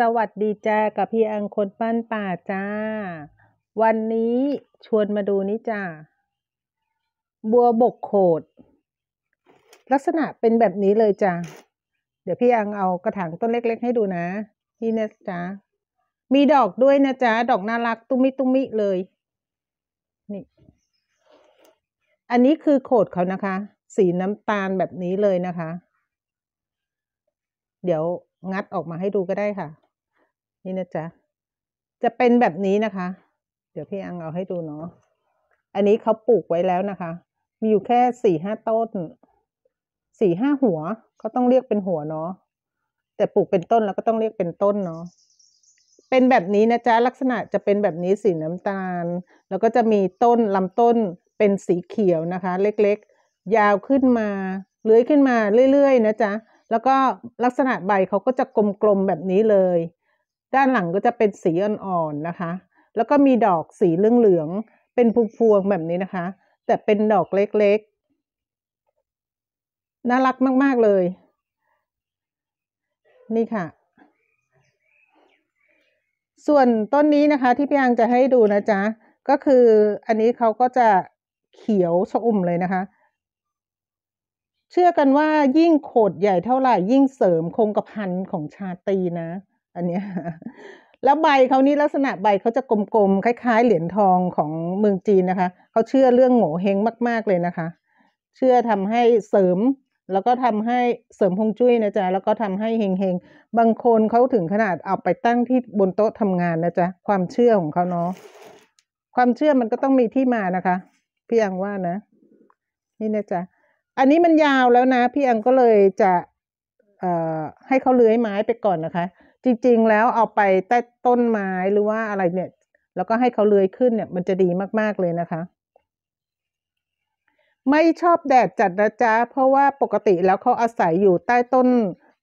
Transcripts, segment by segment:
สวัสดีจ้ากับพี่อังคนปั้นป่าจ้า วันนี้ชวนมาดูนี่จ้าบัวบกโขด ลักษณะเป็นแบบนี้เลยจ้าเดี๋ยวพี่อังเอากระถางต้นเล็ก ๆ ให้ดูนะนี่นะจ้า มีดอกด้วยนะจ้าดอกน่ารักตุ้มิตุ้มิเลย นี่ อันนี้คือโขดเขานะคะ สีน้ำตาลแบบนี้เลยนะคะ เดี๋ยวงัดออกมาให้ดูก็ได้ค่ะนี่นะจ๊ะจะเป็นแบบนี้นะคะ เดี๋ยวพี่อังเอาให้ดูเนาะ อันนี้เขาปลูกไว้แล้วนะคะ มีอยู่แค่สี่ห้าต้น สี่ห้าหัวเขาต้องเรียกเป็นหัวเนาะ แต่ปลูกเป็นต้นแล้วก็ต้องเรียกเป็นต้นเนาะ เป็นแบบนี้นะจ๊ะลักษณะจะเป็นแบบนี้สีน้ำตาล แล้วก็จะมีต้นลำต้นเป็นสีเขียวนะคะ เล็กๆ ยาวขึ้นมา เลื้อยขึ้นมาเรื่อยๆนะจ๊ะ แล้วก็ลักษณะใบเขาก็จะกลมๆแบบนี้เลยด้านหลังก็จะเป็นสีอ่อนๆนะคะ แล้วก็มีดอกสีเหลืองๆ เป็นพวงๆ แบบนี้นะคะ แต่เป็นดอกเล็กๆ น่ารักมากๆเลย นี่ค่ะ ส่วนต้นนี้นะคะ ที่พี่อังจะให้ดูนะจ๊ะ ก็คือ อันนี้เขาก็จะเขียวชอุ่มเลยนะคะ เชื่อกันว่ายิ่งโขดใหญ่เท่าไหร่ยิ่งเสริมคงกระพันของชาตีนะอันเนี้ยแล้วใบเขานี่ลักษณะใบเขาจะกลมๆคล้ายๆเหรียญทองของเมืองจีนนะคะเขาเชื่อเรื่องโง่เฮงมากๆเลยนะคะ เชื่อทำให้เสริม แล้วก็ทำให้เสริมพงจุ้ยนะจ๊ะแล้วก็ทำให้เฮงเฮงบางคนเขาถึงขนาดเอาไปตั้งที่บนโต๊ะทำงานนะจ๊ะความเชื่อของเขาเนาะความเชื่อมันก็ต้องมีที่มานะคะพี่อังว่านะ นี่นะจ๊ะอันนี้มันยาวแล้วนะพี่อังก็เลยจะ เอ่อให้เขาเลื้อยไม้ไปก่อนนะคะจริงๆแล้วเอาไปใต้ต้นไม้หรือว่าอะไรเนี่ยแล้วก็ให้เขาเลื้อยขึ้นเนี่ยมันจะดีมากๆเลยนะคะ ไม่ชอบแดดจัดนะจ๊ะ เพราะว่าปกติแล้วเขาอาศัยอยู่ใต้ต้น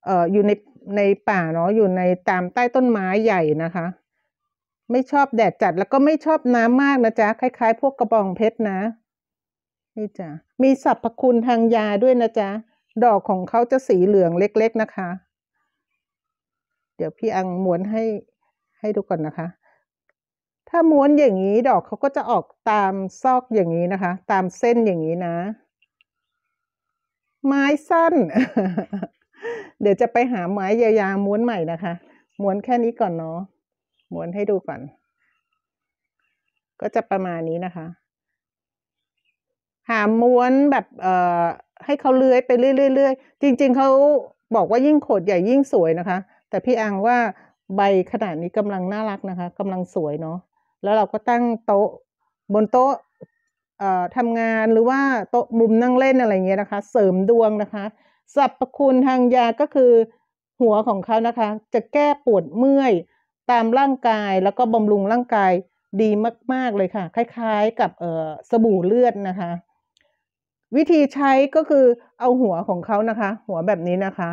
เอ่ออยู่ในในป่าเนาะอยู่ในตามใต้ต้นไม้ใหญ่นะคะ ไม่ชอบแดดจัดแล้วก็ไม่ชอบน้ำมากนะจ๊ะคล้ายๆ พวกกระบองเพชรนะนี่จ้ะมีสรรพคุณทางยาด้วยนะจ๊ะ ดอกของเขาจะสีเหลืองเล็กๆนะคะเดี๋ยวพี่อังม้วนให้ให้ดูก่อนนะคะ ถ้าม้วนอย่างนี้ดอกเขาก็จะออกตามซอกอย่างนี้นะคะ ตามเส้นอย่างนี้นะ ไม้สั้น เดี๋ยวจะไปหาไม้ยาวๆม้วนใหม่นะคะ ม้วนแค่นี้ก่อนเนาะม้วนให้ดูก่อนก็จะประมาณนี้นะคะ หาม้วนแบบเอ่อให้เขาเลื้อยไปเรื่อยๆจริง ๆเขาบอกว่ายิ่งขดใหญ่ยิ่งสวยนะคะแต่พี่อังว่าใบขนาดนี้กำลังน่ารักนะคะกำลังสวยเนาะแล้วเราก็ตั้งโต๊ะบนโต๊ะทำงานหรือว่าโต๊ะมุมนั่งเล่นอะไรเงี้ยนะคะ เสริมดวงนะคะสรรพคุณทางยาก็คือ หัวของเขานะคะ จะแก้ปวดเมื่อยตามร่างกายแล้วก็บำรุงร่างกายดีมากๆเลยค่ะ คล้ายๆ กับเสบู่เลือดนะคะ วิธีใช้ก็คือเอาหัวของเขานะคะ หัวแบบนี้นะคะ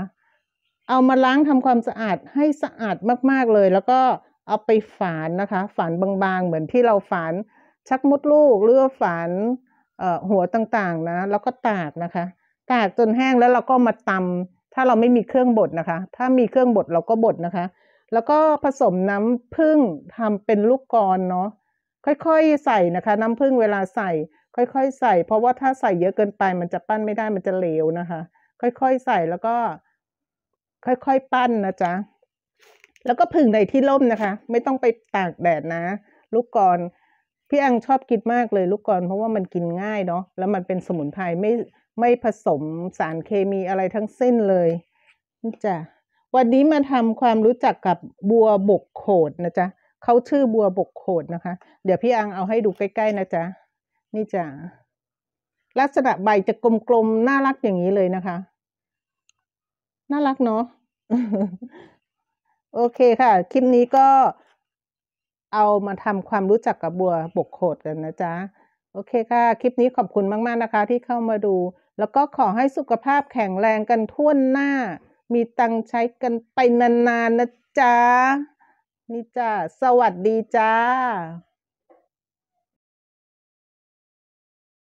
เอามาล้างทำความสะอาดให้สะอาดมากๆเลย แล้วก็เอาไปฝานนะคะ ฝานบางๆเหมือนที่เราฝานชักมดลูกหรือฝานหัวต่างๆนะ แล้วก็ตากนะคะตากจนแห้งแล้วเราก็มาตำ ถ้าเราไม่มีเครื่องบดนะคะ ถ้ามีเครื่องบดเราก็บดนะคะ แล้วก็ผสมน้ำผึ้งทำเป็นลูกกรเนาะ ค่อยๆใส่นะคะ น้ำผึ้งเวลาใส่ค่อย ๆ ใส่ เพราะว่าถ้าใส่เยอะเกินไปมันจะปั้นไม่ได้ มันจะเหลวนะคะ ค่อยๆ ใส่แล้วก็ค่อยๆปั้นนะจ๊ะ แล้วก็ผึ่งในที่ร่มนะคะ ไม่ต้องไปตาก แดดนะลูกกรพี่ อัง ชอบ กินมากเลยลูกกรเพราะว่ามันกินง่ายเนาะ แล้วมันเป็นสมุนไพรไม่ไม่ผสมสารเคมีอะไรทั้งสิ้นเลยนี่จ้ะวันนี้มาทำความรู้จักกับบัวบกโขดนะจ๊ะเขาชื่อบัวบกโขดนะคะ เดี๋ยวพี่ อัง เอาให้ดู ใกล้ ๆ นะจ๊ะนี่จ้ะ ลักษณะใบจะกลมๆน่ารักอย่างนี้เลยนะคะน่ารักเนาะโอเคค่ะ คลิปนี้ก็ เอามาทำความรู้จักกับบัวบกโขดกันนะจ๊ะ โอเคค่ะ คลิปนี้ขอบคุณมาก ๆนะคะที่เข้ามาดู แล้วก็ขอให้สุขภาพแข็งแรงกันท่วหน้า มีตังใช้กันไปนานๆนะจ๊ะ นี่จ้าสวัสดีจ้า